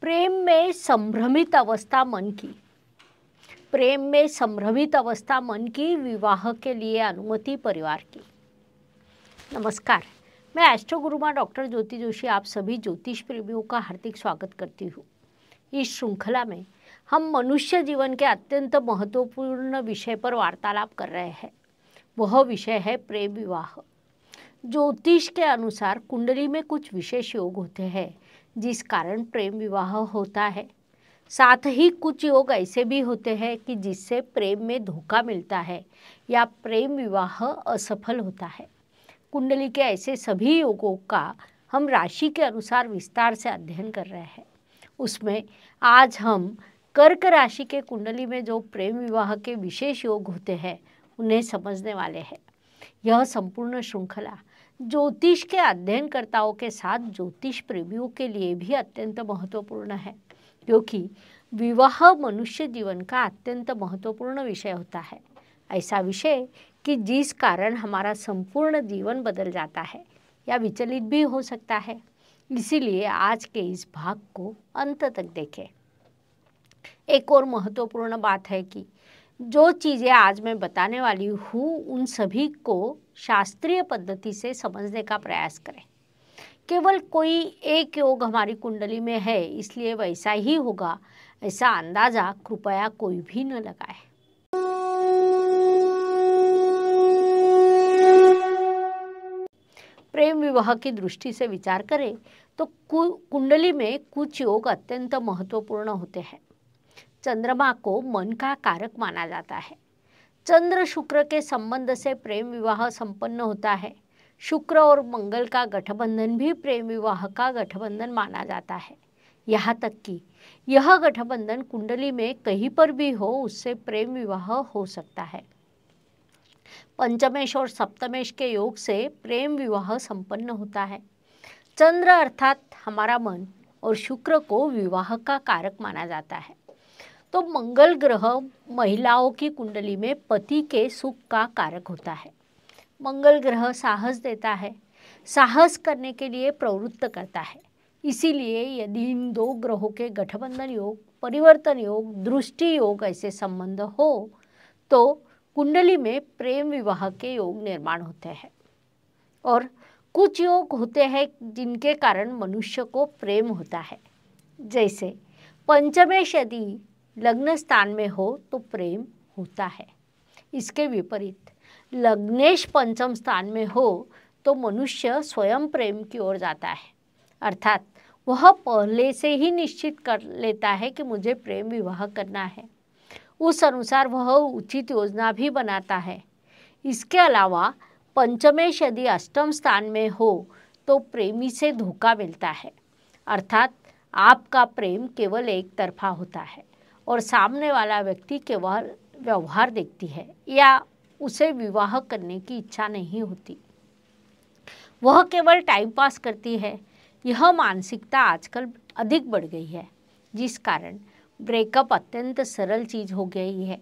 प्रेम में संभ्रमित अवस्था मन की प्रेम में संभ्रमित अवस्था मन की विवाह के लिए अनुमति परिवार की नमस्कार मैं एस्ट्रो गुरुमा डॉक्टर ज्योति जोशी आप सभी ज्योतिष प्रेमियों का हार्दिक स्वागत करती हूँ इस श्रृंखला में हम मनुष्य जीवन के अत्यंत महत्वपूर्ण विषय पर वार्तालाप कर रहे हैं वह विषय है प्रेम विवाह ज्योतिष के अनुसार कुंडली में कुछ विशेष योग होते हैं जिस कारण प्रेम विवाह होता है साथ ही कुछ योग ऐसे भी होते हैं कि जिससे प्रेम में धोखा मिलता है या प्रेम विवाह असफल होता है कुंडली के ऐसे सभी योगों का हम राशि के अनुसार विस्तार से अध्ययन कर रहे हैं उसमें आज हम कर्क राशि के कुंडली में जो प्रेम विवाह के विशेष योग होते हैं उन्हें समझने वाले हैं यह संपूर्ण श्रृंखला ज्योतिष के अध्ययनकर्ताओं के साथ ज्योतिष प्रेमियों के लिए भी अत्यंत महत्वपूर्ण है क्योंकि विवाह मनुष्य जीवन का अत्यंत महत्वपूर्ण विषय होता है ऐसा विषय कि जिस कारण हमारा संपूर्ण जीवन बदल जाता है या विचलित भी हो सकता है इसीलिए आज के इस भाग को अंत तक देखें एक और महत्वपूर्ण बात है कि जो चीज़ें आज मैं बताने वाली हूँ उन सभी को शास्त्रीय पद्धति से समझने का प्रयास करें केवल कोई एक योग हमारी कुंडली में है इसलिए वैसा ही होगा ऐसा अंदाज़ा कृपया कोई भी न लगाए प्रेम विवाह की दृष्टि से विचार करें तो कुंडली में कुछ योग अत्यंत महत्वपूर्ण होते हैं चंद्रमा को मन का कारक माना जाता है चंद्र शुक्र के संबंध से प्रेम विवाह संपन्न होता है शुक्र और मंगल का गठबंधन भी प्रेम विवाह का गठबंधन माना जाता है यहाँ तक कि यह गठबंधन कुंडली में कहीं पर भी हो उससे प्रेम विवाह हो सकता है पंचमेश और सप्तमेश के योग से प्रेम विवाह संपन्न होता है चंद्र अर्थात हमारा मन और शुक्र को विवाह का कारक माना जाता है तो मंगल ग्रह महिलाओं की कुंडली में पति के सुख का कारक होता है मंगल ग्रह साहस देता है साहस करने के लिए प्रवृत्त करता है इसीलिए यदि इन दो ग्रहों के गठबंधन योग परिवर्तन योग दृष्टि योग ऐसे संबंध हो तो कुंडली में प्रेम विवाह के योग निर्माण होते हैं और कुछ योग होते हैं जिनके कारण मनुष्य को प्रेम होता है जैसे पंचमेश यदि लग्न स्थान में हो तो प्रेम होता है इसके विपरीत लग्नेश पंचम स्थान में हो तो मनुष्य स्वयं प्रेम की ओर जाता है अर्थात वह पहले से ही निश्चित कर लेता है कि मुझे प्रेम विवाह करना है उस अनुसार वह उचित योजना भी बनाता है इसके अलावा पंचमेश यदि अष्टम स्थान में हो तो प्रेमी से धोखा मिलता है अर्थात आपका प्रेम केवल एक तरफा होता है और सामने वाला व्यक्ति केवल व्यवहार देखती है या उसे विवाह करने की इच्छा नहीं होती वह केवल टाइम पास करती है यह मानसिकता आजकल अधिक बढ़ गई है जिस कारण ब्रेकअप अत्यंत सरल चीज़ हो गई है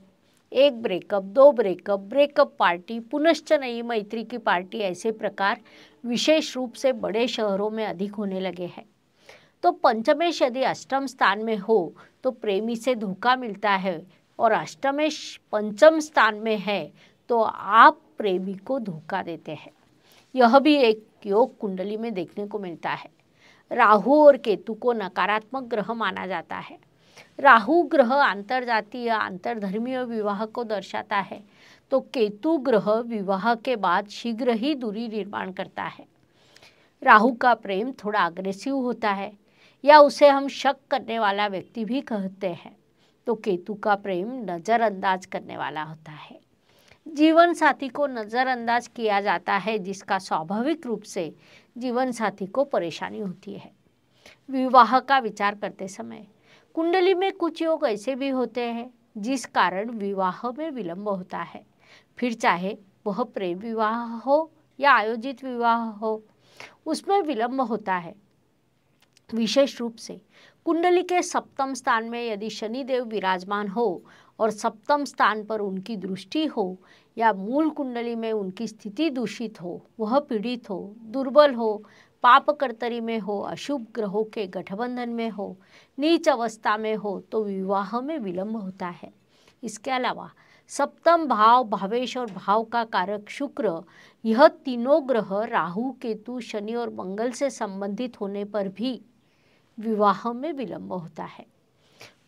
एक ब्रेकअप दो ब्रेकअप ब्रेकअप पार्टी पुनश्च नई मैत्री की पार्टी ऐसे प्रकार विशेष रूप से बड़े शहरों में अधिक होने लगे हैं तो पंचमेश यदि अष्टम स्थान में हो तो प्रेमी से धोखा मिलता है और अष्टमेश पंचम स्थान में है तो आप प्रेमी को धोखा देते हैं यह भी एक योग कुंडली में देखने को मिलता है राहु और केतु को नकारात्मक ग्रह माना जाता है राहु ग्रह जातीय अंतर्धर्मीय विवाह को दर्शाता है तो केतु ग्रह विवाह के बाद शीघ्र ही दूरी निर्माण करता है राहु का प्रेम थोड़ा अग्रेसिव होता है या उसे हम शक करने वाला व्यक्ति भी कहते हैं तो केतु का प्रेम नज़रअंदाज करने वाला होता है जीवन साथी को नज़रअंदाज किया जाता है जिसका स्वाभाविक रूप से जीवन साथी को परेशानी होती है विवाह का विचार करते समय कुंडली में कुछ योग ऐसे भी होते हैं जिस कारण विवाह में विलंब होता है फिर चाहे वह प्रेम विवाह हो या आयोजित विवाह हो उसमें विलंब होता है विशेष रूप से कुंडली के सप्तम स्थान में यदि शनिदेव विराजमान हो और सप्तम स्थान पर उनकी दृष्टि हो या मूल कुंडली में उनकी स्थिति दूषित हो वह पीड़ित हो दुर्बल हो पाप कर्तरी में हो अशुभ ग्रहों के गठबंधन में हो नीच अवस्था में हो तो विवाह में विलंब होता है इसके अलावा सप्तम भाव भावेश और भाव का कारक शुक्र यह तीनों ग्रह राहु केतु शनि और मंगल से संबंधित होने पर भी विवाह में विलंब होता है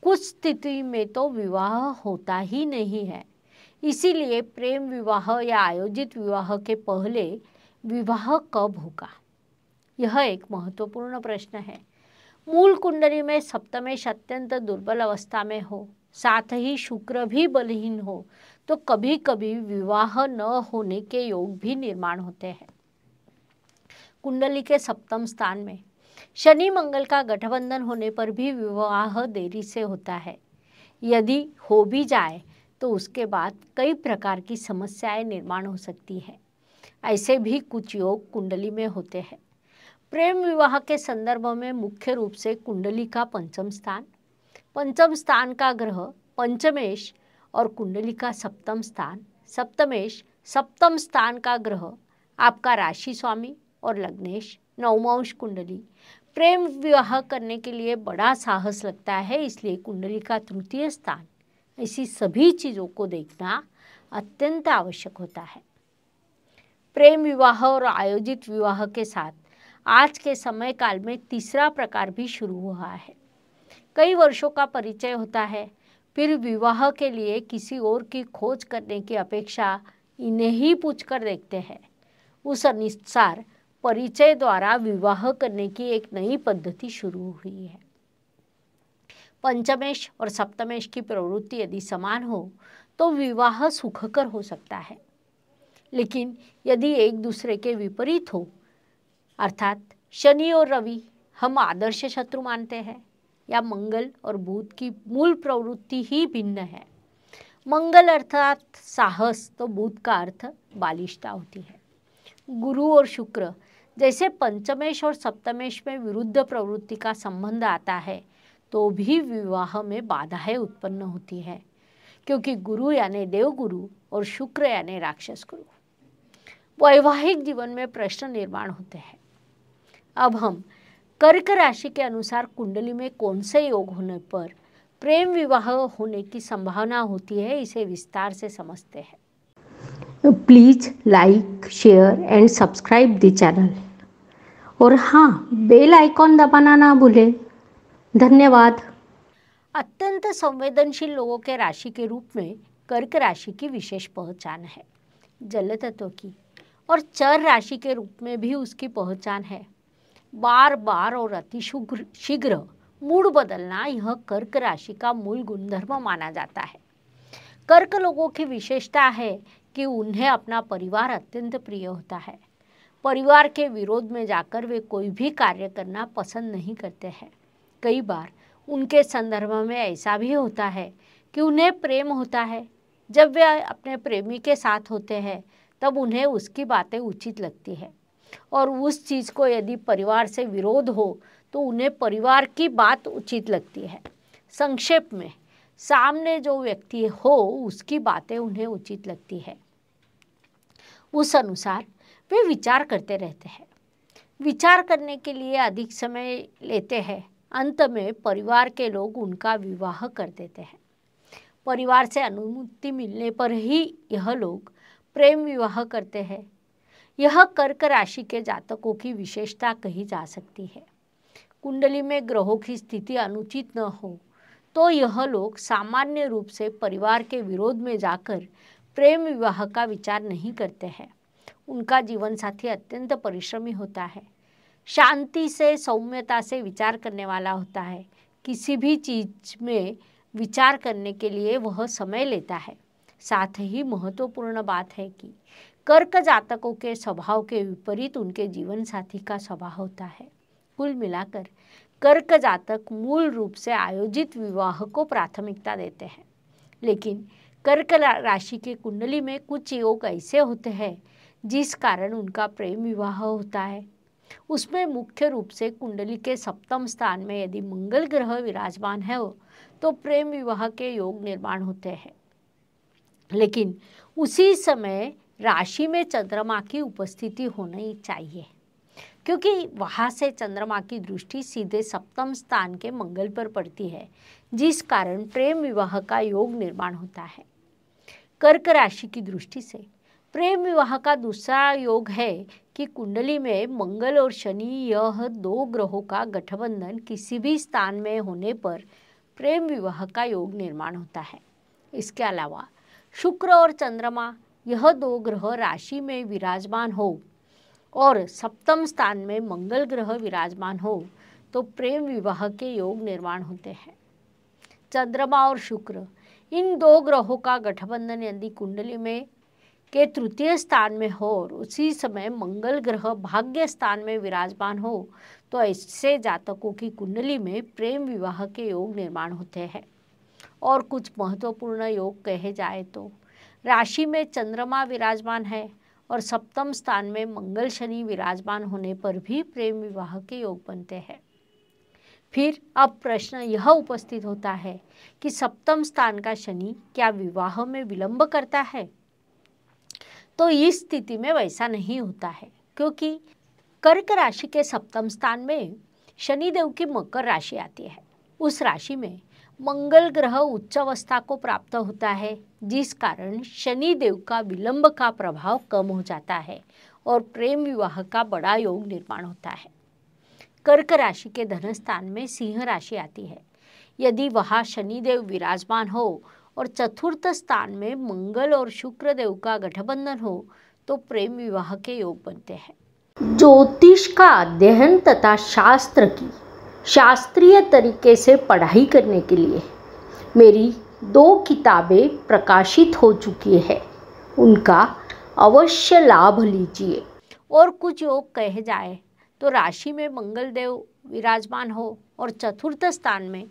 कुछ स्थिति में तो विवाह होता ही नहीं है इसीलिए प्रेम विवाह या आयोजित विवाह के पहले विवाह कब होगा यह एक महत्वपूर्ण प्रश्न है मूल कुंडली में सप्तमेश अत्यंत दुर्बल अवस्था में हो साथ ही शुक्र भी बलहीन हो तो कभी कभी विवाह न होने के योग भी निर्माण होते हैं कुंडली के सप्तम स्थान में शनि मंगल का गठबंधन होने पर भी विवाह देरी से होता है यदि हो भी जाए तो उसके बाद कई प्रकार की समस्याएं निर्माण हो सकती है ऐसे भी कुछ योग कुंडली में होते हैं प्रेम विवाह के संदर्भ में मुख्य रूप से कुंडली का पंचम स्थान पंचम स्थान का ग्रह पंचमेश और कुंडली का सप्तम स्थान सप्तमेश सप्तम स्थान का ग्रह आपका राशि स्वामी और लग्नेश नवमांश कुंडली प्रेम विवाह करने के लिए बड़ा साहस लगता है इसलिए कुंडली का तृतीय स्थान ऐसी सभी चीज़ों को देखना अत्यंत आवश्यक होता है प्रेम विवाह और आयोजित विवाह के साथ आज के समय काल में तीसरा प्रकार भी शुरू हुआ है कई वर्षों का परिचय होता है फिर विवाह के लिए किसी और की खोज करने की अपेक्षा इन्हें ही पूछकर देखते हैं उस अनुसार परिचय द्वारा विवाह करने की एक नई पद्धति शुरू हुई है पंचमेश और सप्तमेश की प्रवृत्ति यदि समान हो तो विवाह सुखकर हो सकता है लेकिन यदि एक दूसरे के विपरीत हो अर्थात शनि और रवि हम आदर्श शत्रु मानते हैं या मंगल और बुध की मूल प्रवृत्ति ही भिन्न है मंगल अर्थात साहस तो बुध का अर्थ बालिशता होती है गुरु और शुक्र जैसे पंचमेश और सप्तमेश में विरुद्ध प्रवृत्ति का संबंध आता है तो भी विवाह में बाधाएं उत्पन्न होती है क्योंकि गुरु यानी देवगुरु और शुक्र यानी राक्षस गुरु वैवाहिक जीवन में प्रश्न निर्माण होते हैं अब हम कर्क राशि के अनुसार कुंडली में कौन से योग होने पर प्रेम विवाह होने की संभावना होती है इसे विस्तार से समझते हैं please like share and subscribe the channel और हाँ बेल आइकॉन दबाना ना भूले धन्यवाद अत्यंत संवेदनशील लोगों के राशि के रूप में कर्क राशि की विशेष पहचान है जल तत्व की और चर राशि के रूप में भी उसकी पहचान है बार बार और अति शीघ्र मूड बदलना यह कर्क राशि का मूल गुणधर्म माना जाता है कर्क लोगों की विशेषता है कि उन्हें अपना परिवार अत्यंत प्रिय होता है परिवार के विरोध में जाकर वे कोई भी कार्य करना पसंद नहीं करते हैं कई बार उनके संदर्भ में ऐसा भी होता है कि उन्हें प्रेम होता है जब वे अपने प्रेमी के साथ होते हैं तब उन्हें उसकी बातें उचित लगती है और उस चीज़ को यदि परिवार से विरोध हो तो उन्हें परिवार की बात उचित लगती है संक्षेप में सामने जो व्यक्ति हो उसकी बातें उन्हें उचित लगती है उस अनुसार वे विचार करते रहते हैं विचार करने के लिए अधिक समय लेते हैं अंत में परिवार के लोग उनका विवाह कर देते हैं परिवार से अनुमति मिलने पर ही यह लोग प्रेम विवाह करते हैं यह कर्क राशि के जातकों की विशेषता कही जा सकती है कुंडली में ग्रहों की स्थिति अनुचित न हो तो यह लोग सामान्य रूप से परिवार के विरोध में जाकर प्रेम विवाह का विचार नहीं करते हैं उनका जीवन साथी अत्यंत परिश्रमी होता है शांति से सौम्यता से विचार करने वाला होता है किसी भी चीज में विचार करने के लिए वह समय लेता है साथ ही महत्वपूर्ण बात है कि कर्क जातकों के स्वभाव के विपरीत उनके जीवन साथी का स्वभाव होता है कुल मिलाकर कर्क जातक मूल रूप से आयोजित विवाह को प्राथमिकता देते हैं लेकिन कर्क राशि के कुंडली में कुछ योग ऐसे होते हैं जिस कारण उनका प्रेम विवाह होता है उसमें मुख्य रूप से कुंडली के सप्तम स्थान में यदि मंगल ग्रह विराजमान है तो प्रेम विवाह के योग निर्माण होते हैं लेकिन उसी समय राशि में चंद्रमा की उपस्थिति होनी चाहिए क्योंकि वहाँ से चंद्रमा की दृष्टि सीधे सप्तम स्थान के मंगल पर पड़ती है जिस कारण प्रेम विवाह का योग निर्माण होता है कर्क राशि की दृष्टि से प्रेम विवाह का दूसरा योग है कि कुंडली में मंगल और शनि यह दो ग्रहों का गठबंधन किसी भी स्थान में होने पर प्रेम विवाह का योग निर्माण होता है इसके अलावा शुक्र और चंद्रमा यह दो ग्रह राशि में विराजमान हो और सप्तम स्थान में मंगल ग्रह विराजमान हो तो प्रेम विवाह के योग निर्माण होते हैं चंद्रमा और शुक्र इन दो ग्रहों का गठबंधन यदि कुंडली में के तृतीय स्थान में हो और उसी समय मंगल ग्रह भाग्य स्थान में विराजमान हो तो ऐसे जातकों की कुंडली में प्रेम विवाह के योग निर्माण होते हैं और कुछ महत्वपूर्ण योग कहे जाए तो राशि में चंद्रमा विराजमान है और सप्तम स्थान में मंगल शनि विराजमान होने पर भी प्रेम विवाह के योग बनते हैं फिर अब प्रश्न यह उपस्थित होता है कि सप्तम स्थान का शनि क्या विवाह में विलंब करता है तो इस स्थिति में वैसा नहीं होता है क्योंकि कर्क राशि के सप्तम स्थान में शनिदेव की मकर राशि आती है उस राशि में मंगल ग्रह उच्च अवस्था को प्राप्त होता है जिस कारण शनि देव का विलंब का प्रभाव कम हो जाता है और प्रेम विवाह का बड़ा योग निर्माण होता है कर्क राशि के धन स्थान में सिंह राशि आती है यदि वहाँ शनिदेव विराजमान हो और चतुर्थ स्थान में मंगल और शुक्र देव का गठबंधन हो तो प्रेम विवाह के योग बनते हैं ज्योतिष का अध्ययन तथा शास्त्र की शास्त्रीय तरीके से पढ़ाई करने के लिए मेरी दो किताबें प्रकाशित हो चुकी है उनका अवश्य लाभ लीजिए और कुछ योग कह जाए तो राशि में मंगल देव विराजमान हो और चतुर्थ स्थान में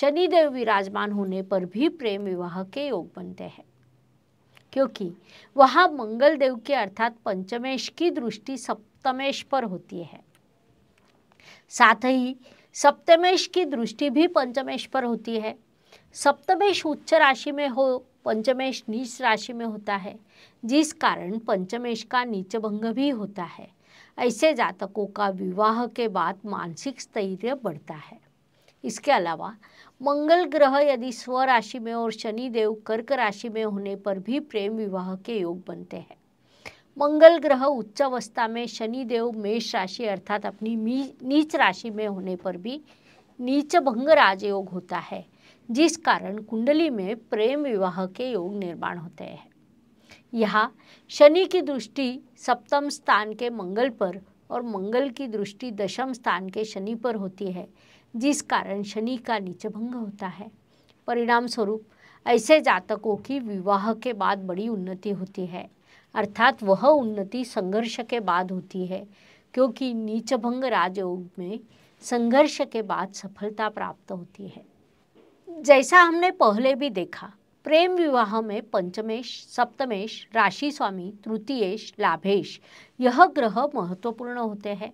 शनिदेव विराजमान होने पर भी प्रेम विवाह के योग बनते हैं क्योंकि वहाँ मंगल देव के अर्थात पंचमेश की दृष्टि सप्तमेश पर होती है साथ ही सप्तमेश की दृष्टि भी पंचमेश पर होती है सप्तमेश उच्च राशि में हो पंचमेश नीच राशि में होता है जिस कारण पंचमेश का नीच भंग भी होता है ऐसे जातकों का विवाह के बाद मानसिक स्थैर्य बढ़ता है इसके अलावा मंगल ग्रह यदि स्व राशि में और शनि देव कर्क राशि में होने पर भी प्रेम विवाह के योग बनते हैं मंगल ग्रह उच्च अवस्था में शनि देव मेष राशि अर्थात अपनी नीच राशि में होने पर भी नीच भंग राजयोग होता है जिस कारण कुंडली में प्रेम विवाह के योग निर्माण होते हैं यह शनि की दृष्टि सप्तम स्थान के मंगल पर और मंगल की दृष्टि दशम स्थान के शनि पर होती है जिस कारण शनि का नीचभंग होता है परिणाम स्वरूप ऐसे जातकों की विवाह के बाद बड़ी उन्नति होती है अर्थात वह उन्नति संघर्ष के बाद होती है क्योंकि नीचभंग राजयोग में संघर्ष के बाद सफलता प्राप्त होती है जैसा हमने पहले भी देखा प्रेम विवाह में पंचमेश सप्तमेश राशि स्वामी तृतीयेश लाभेश यह ग्रह महत्वपूर्ण होते हैं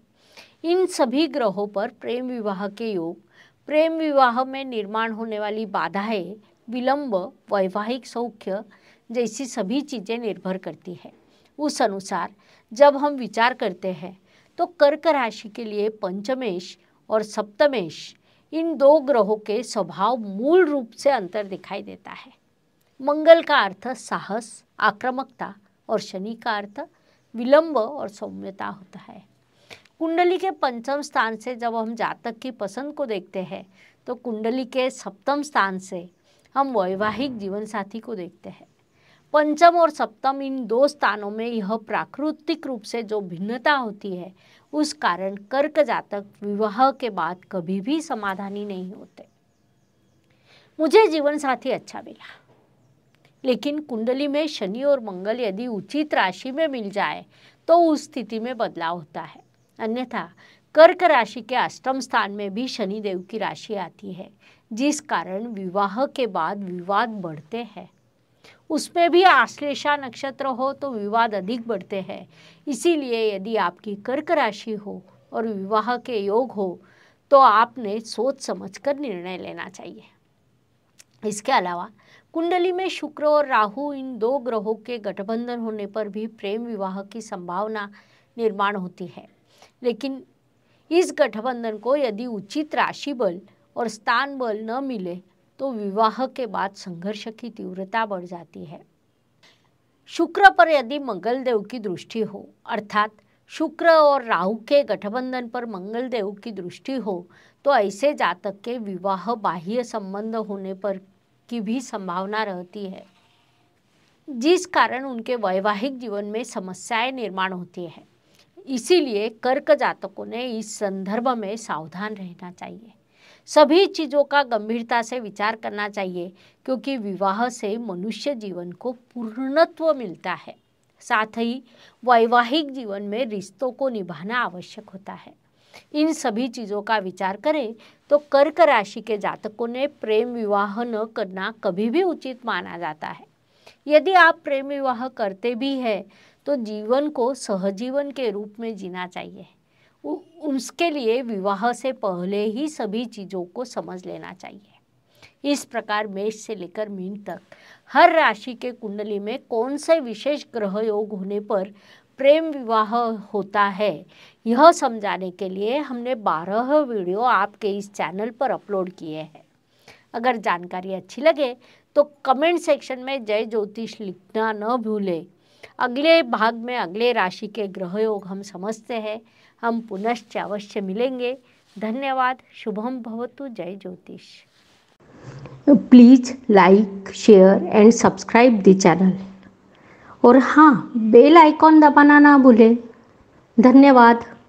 इन सभी ग्रहों पर प्रेम विवाह के योग प्रेम विवाह में निर्माण होने वाली बाधाएं विलंब वैवाहिक सौख्य जैसी सभी चीज़ें निर्भर करती है उस अनुसार जब हम विचार करते हैं तो कर्क राशि के लिए पंचमेश और सप्तमेश इन दो ग्रहों के स्वभाव मूल रूप से अंतर दिखाई देता है मंगल का अर्थ साहस आक्रामकता और शनि का अर्थ विलंब और सौम्यता होता है कुंडली के पंचम स्थान से जब हम जातक की पसंद को देखते हैं तो कुंडली के सप्तम स्थान से हम वैवाहिक जीवन साथी को देखते हैं पंचम और सप्तम इन दो स्थानों में यह प्राकृतिक रूप से जो भिन्नता होती है उस कारण कर्क जातक विवाह के बाद कभी भी समाधानी नहीं होते मुझे जीवन साथी अच्छा मिला लेकिन कुंडली में शनि और मंगल यदि उचित राशि में मिल जाए तो उस स्थिति में बदलाव होता है अन्यथा कर्क राशि के अष्टम स्थान में भी शनि देव की राशि आती है जिस कारण विवाह के बाद विवाद बढ़ते हैं उसमें भी आश्लेषा नक्षत्र हो तो विवाद अधिक बढ़ते हैं इसीलिए यदि आपकी कर्क राशि हो और विवाह के योग हो तो आपने सोच समझकर निर्णय लेना चाहिए इसके अलावा कुंडली में शुक्र और राहु इन दो ग्रहों के गठबंधन होने पर भी प्रेम विवाह की संभावना निर्माण होती है लेकिन इस गठबंधन को यदि उचित राशि बल और स्थान बल न मिले तो विवाह के बाद संघर्ष की तीव्रता बढ़ जाती है शुक्र पर यदि मंगलदेव की दृष्टि हो अर्थात शुक्र और राहु के गठबंधन पर मंगलदेव की दृष्टि हो तो ऐसे जातक के विवाह बाह्य संबंध होने पर की भी संभावना रहती है जिस कारण उनके वैवाहिक जीवन में समस्याएं निर्माण होती है इसीलिए कर्क जातकों ने इस संदर्भ में सावधान रहना चाहिए सभी चीज़ों का गंभीरता से विचार करना चाहिए क्योंकि विवाह से मनुष्य जीवन को पूर्णत्व मिलता है साथ ही वैवाहिक जीवन में रिश्तों को निभाना आवश्यक होता है इन सभी चीज़ों का विचार करें तो कर्क राशि के जातकों ने प्रेम विवाह न करना कभी भी उचित माना जाता है यदि आप प्रेम विवाह करते भी हैं तो जीवन को सहजीवन के रूप में जीना चाहिए उसके लिए विवाह से पहले ही सभी चीज़ों को समझ लेना चाहिए इस प्रकार मेष से लेकर मीन तक हर राशि के कुंडली में कौन से विशेष ग्रह योग होने पर प्रेम विवाह होता है यह समझाने के लिए हमने बारह वीडियो आपके इस चैनल पर अपलोड किए हैं अगर जानकारी अच्छी लगे तो कमेंट सेक्शन में जय ज्योतिष लिखना न भूले अगले भाग में अगले राशि के ग्रह योग हम समझते हैं हम पुनश्च अवश्य मिलेंगे धन्यवाद शुभम भवतु जय ज्योतिष please like share and subscribe the channel और हाँ बेल आइकॉन दबाना ना भूलें धन्यवाद